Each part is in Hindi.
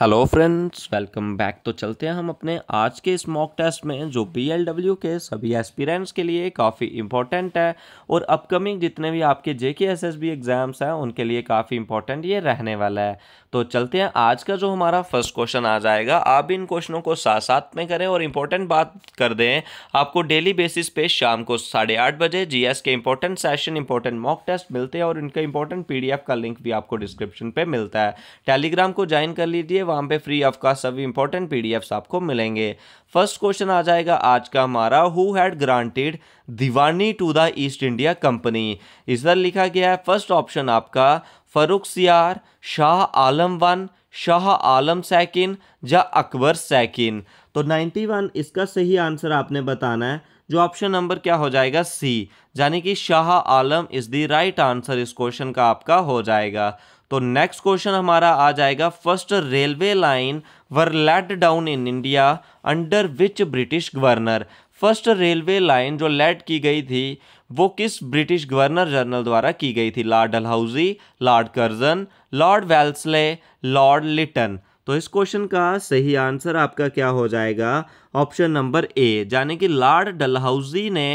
हेलो फ्रेंड्स वेलकम बैक तो चलते हैं हम अपने आज के इस मॉक टेस्ट में जो पीएलडब्ल्यू के सभी एस्पिरेंट्स के लिए काफ़ी इंपॉर्टेंट है और अपकमिंग जितने भी आपके जे के एस एस बी एग्ज़ाम्स हैं उनके लिए काफ़ी इंपॉर्टेंट ये रहने वाला है तो चलते हैं आज का जो हमारा फर्स्ट क्वेश्चन आ जाएगा आप इन क्वेश्चनों को साथ साथ में करें और इम्पोर्टेंट बात कर दें आपको डेली बेसिस पे शाम को साढ़े आठ बजे G K important session important mock test मिलते हैं और इनका इम्पोर्टेंट पी का लिंक भी आपको डिस्क्रिप्शन पर मिलता है टेलीग्राम को ज्वाइन कर लीजिए वहाँ पे फ्री ऑफ कास्ट सभी इंपॉर्टेंट पी आपको मिलेंगे फर्स्ट क्वेश्चन आ जाएगा आज का हमारा who had granted Diwani to the East India Company इस इधर लिखा गया है फर्स्ट ऑप्शन आपका फरुख सियार शाह आलम वन शाह आलम सैकिन या अकबर सैकिन तो 91 इसका सही आंसर आपने बताना है जो ऑप्शन नंबर क्या हो जाएगा सी यानी कि Shah Alam is the right answer इस क्वेश्चन का आपका हो जाएगा तो नेक्स्ट क्वेश्चन हमारा आ जाएगा first railway line were laid down in India under which British governor first railway line जो लेट की गई थी वो किस ब्रिटिश गवर्नर जनरल द्वारा की गई थी Lord Dalhousie Lord Curzon Lord Wellesley Lord Lytton तो इस क्वेश्चन का सही आंसर आपका क्या हो जाएगा ऑप्शन नंबर ए यानी कि लॉर्ड डलहाउजी ने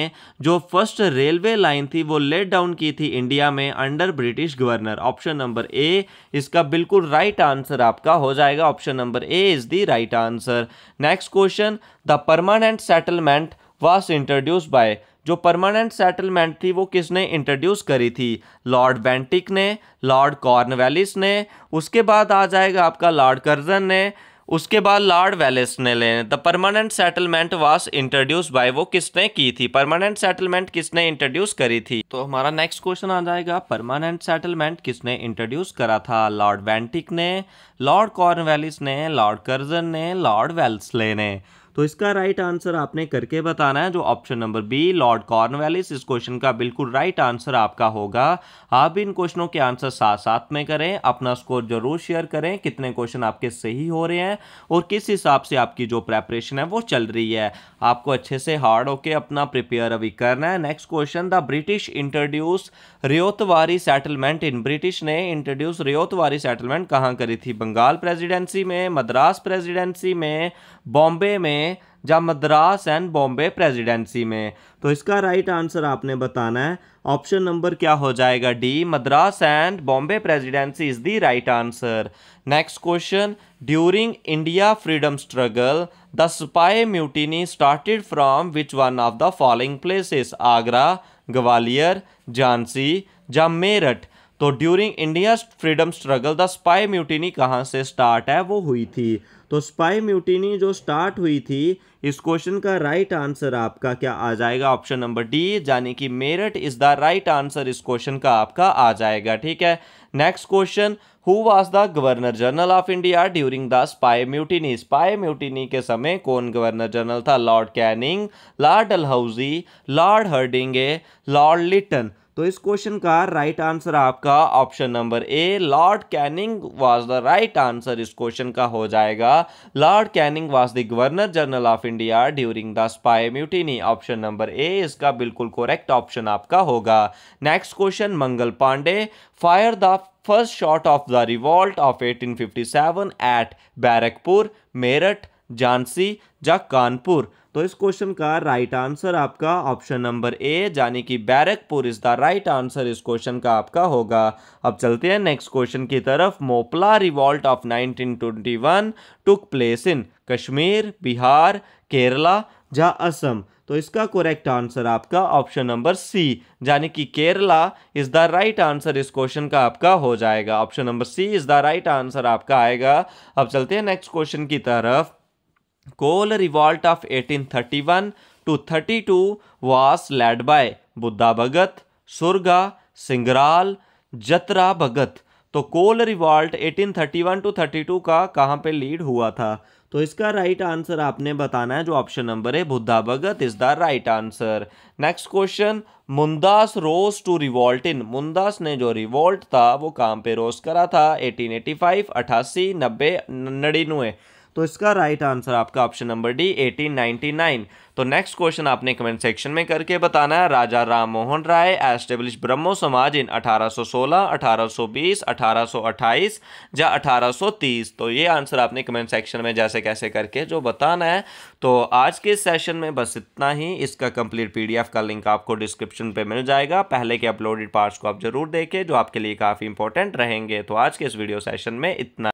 जो फर्स्ट रेलवे लाइन थी वो लेट डाउन की थी इंडिया में under British governor option number A इसका बिल्कुल राइट आंसर आपका हो जाएगा option number A is the right answer next question the permanent settlement was introduced by जो परमानेंट सेटलमेंट थी वो किसने इंट्रोड्यूस करी थी लॉर्ड बेंटिक ने लॉर्ड कॉर्नवेलिस ने उसके बाद आ जाएगा आपका लॉर्ड कर्जन ने उसके बाद लॉर्ड वेलिस ने ले the permanent settlement was introduced by वो किसने की थी परमानेंट सेटलमेंट किसने इंट्रोड्यूस करी थी तो हमारा नेक्स्ट क्वेश्चन आ जाएगा परमानेंट सेटलमेंट किसने इंट्रोड्यूस करा था लॉर्ड वेंटिक ने लॉर्ड कॉर्नवेलिस ने लॉर्ड कर्जन ने लॉर्ड वेल्सले ने तो इसका राइट आंसर आपने करके बताना है जो option number B Lord Cornwallis इस क्वेश्चन का बिल्कुल राइट आंसर आपका होगा आप भी इन क्वेश्चनों के आंसर साथ साथ में करें अपना स्कोर जरूर शेयर करें कितने क्वेश्चन आपके सही हो रहे हैं और किस हिसाब से आपकी जो प्रेपरेशन है वो चल रही है आपको अच्छे से हार्ड होके अपना प्रिपेयर अभी करना है next question the British introduce Ryotwari settlement in British ने इंट्रोड्यूस रियोतवारी सेटलमेंट कहाँ करी थी बंगाल प्रेजिडेंसी में मद्रास प्रेजिडेंसी में बॉम्बे में में या मद्रास एंड बॉम्बे प्रेसिडेंसी में तो इसका राइट आंसर आपने बताना है ऑप्शन नंबर क्या हो जाएगा D Madras and Bombay presidency is the right answer next question during India freedom struggle the sepoy mutiny started from which one of the following places Agra Gwalior Jhansi या मेरठ तो during India freedom struggle the sepoy mutiny कहाँ से स्टार्ट है वो हुई थी तो स्पाई म्यूटिनी जो स्टार्ट हुई थी इस क्वेश्चन का राइट आंसर आपका क्या आ जाएगा ऑप्शन नंबर डी यानी कि Meerut is the right answer इस क्वेश्चन का आपका आ जाएगा ठीक है next question who was the governor general of India during the sepoy mutiny sepoy mutiny के समय कौन गवर्नर जनरल था Lord Canning Lord Dalhousie Lord Hardinge Lord Lytton तो इस क्वेश्चन का राइट आंसर आपका option number A Lord Canning was the right answer इस क्वेश्चन का हो जाएगा Lord Canning was the governor general of India during the sepoy mutiny option number A इसका बिल्कुल कोरेक्ट ऑप्शन आपका होगा next question Mangal Pandey fire the first shot of the revolt of eighteen eight Barrackpore Meerut Jhansi या कानपुर तो इस क्वेश्चन का राइट आंसर आपका ऑप्शन नंबर ए यानी कि Barrackpore is the right answer इस क्वेश्चन का आपका होगा अब चलते हैं नेक्स्ट क्वेश्चन की तरफ Moplah revolt of 1921 took place in Kashmir Bihar Kerala या असम तो इसका करेक्ट आंसर आपका ऑप्शन नंबर सी यानी कि Kerala is the right answer इस क्वेश्चन का आपका हो जाएगा option number C is the right answer आपका आएगा अब चलते हैं नेक्स्ट क्वेश्चन की तरफ eighteen thirty one 1831 thirty 32 was led by Buddha Bhagat Surga Singral Jatra Bhagat तो कोल रिवॉल्ट 1831 टू 32 का कहाँ पे लीड हुआ था तो इसका राइट आंसर आपने बताना है जो ऑप्शन नंबर है Buddha Bhagat is the right answer next question Mundas rose to revolt in Mundas ने जो रिवॉल्ट था वो कहाँ पे रोज करा था 1885 88 90 नड़िनवे तो इसका राइट आंसर आपका ऑप्शन नंबर डी 1899 तो नेक्स्ट क्वेश्चन आपने कमेंट सेक्शन में करके बताना है राजा राम मोहन राय एस्टेब्लिश ब्रह्मो समाज इन 1816, 1820, 1828 या 1830 तो ये आंसर आपने कमेंट सेक्शन में जैसे कैसे करके जो बताना है तो आज के सेशन में बस इतना ही इसका कंप्लीट पी का लिंक आपको डिस्क्रिप्शन पे मिल जाएगा पहले के अपलोडेड पार्ट्स को आप जरूर देखें जो आपके लिए काफ़ी इंपॉर्टेंट रहेंगे तो आज के इस वीडियो सेशन में इतना